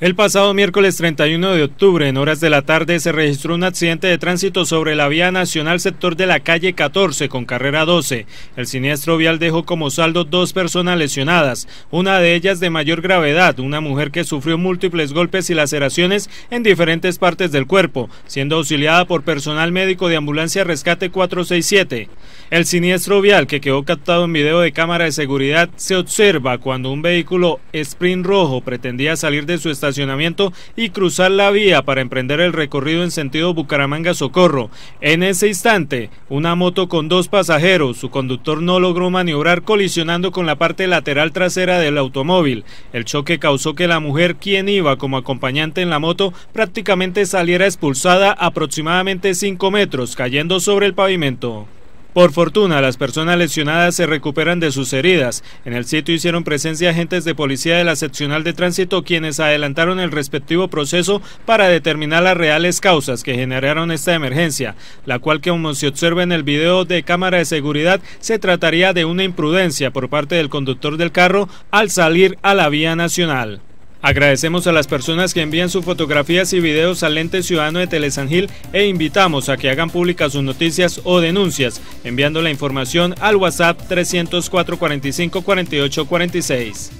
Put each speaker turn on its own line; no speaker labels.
El pasado miércoles 31 de octubre, en horas de la tarde, se registró un accidente de tránsito sobre la vía nacional sector de la calle 14 con carrera 12. El siniestro vial dejó como saldo dos personas lesionadas, una de ellas de mayor gravedad, una mujer que sufrió múltiples golpes y laceraciones en diferentes partes del cuerpo, siendo auxiliada por personal médico de ambulancia Rescate 467. El siniestro vial que quedó captado en video de cámara de seguridad se observa cuando un vehículo Sprint rojo pretendía salir de su estacionamiento y cruzar la vía para emprender el recorrido en sentido Bucaramanga-Socorro. En ese instante, una moto con dos pasajeros, su conductor no logró maniobrar colisionando con la parte lateral trasera del automóvil. El choque causó que la mujer, quien iba como acompañante en la moto, prácticamente saliera expulsada aproximadamente 5 metros, cayendo sobre el pavimento. Por fortuna, las personas lesionadas se recuperan de sus heridas. En el sitio hicieron presencia agentes de policía de la seccional de tránsito quienes adelantaron el respectivo proceso para determinar las reales causas que generaron esta emergencia, la cual como se observa en el video de cámara de seguridad se trataría de una imprudencia por parte del conductor del carro al salir a la vía nacional. Agradecemos a las personas que envían sus fotografías y videos al ente ciudadano de Telesangil e invitamos a que hagan públicas sus noticias o denuncias, enviando la información al WhatsApp 304 46.